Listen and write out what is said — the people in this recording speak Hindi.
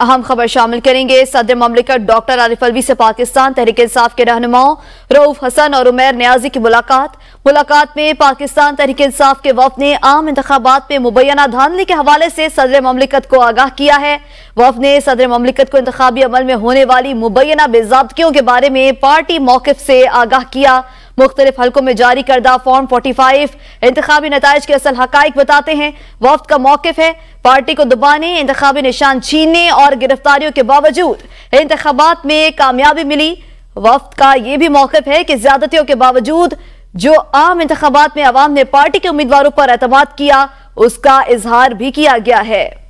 अहम खबर शामिल करेंगे सदर ममलिकत डॉक्टर आरिफ अलवी से पाकिस्तान तहरीक इंसाफ के रहनुमाओं रऊफ हसन और उमेर न्याजी की मुलाकात मुलाकात में पाकिस्तान तहरीक इंसाफ के वफ ने आम इंतबात में मुबैना धांधली के हवाले से सदर ममलिकत को आगाह किया है वफ ने सदर ममलिकत को इंतबी अमल में होने वाली मुबैना बेजाबगियों के बारे में पार्टी मौकफ से आगाह किया मुख्तलिफ हल्कों में जारी करदा फॉर्म फोर्टी फाइव इंतजामी नतज के असल हक बताते हैं वफ्त का मौकफ है पार्टी को दबाने इंतबी निशान छीनने और गिरफ्तारियों के बावजूद इंतबात में कामयाबी मिली वफ्त का यह भी मौकफ है कि ज्यादतियों के बावजूद जो आम इंतबात में आवाम ने पार्टी के उम्मीदवारों पर अतमाद किया उसका इजहार भी किया गया है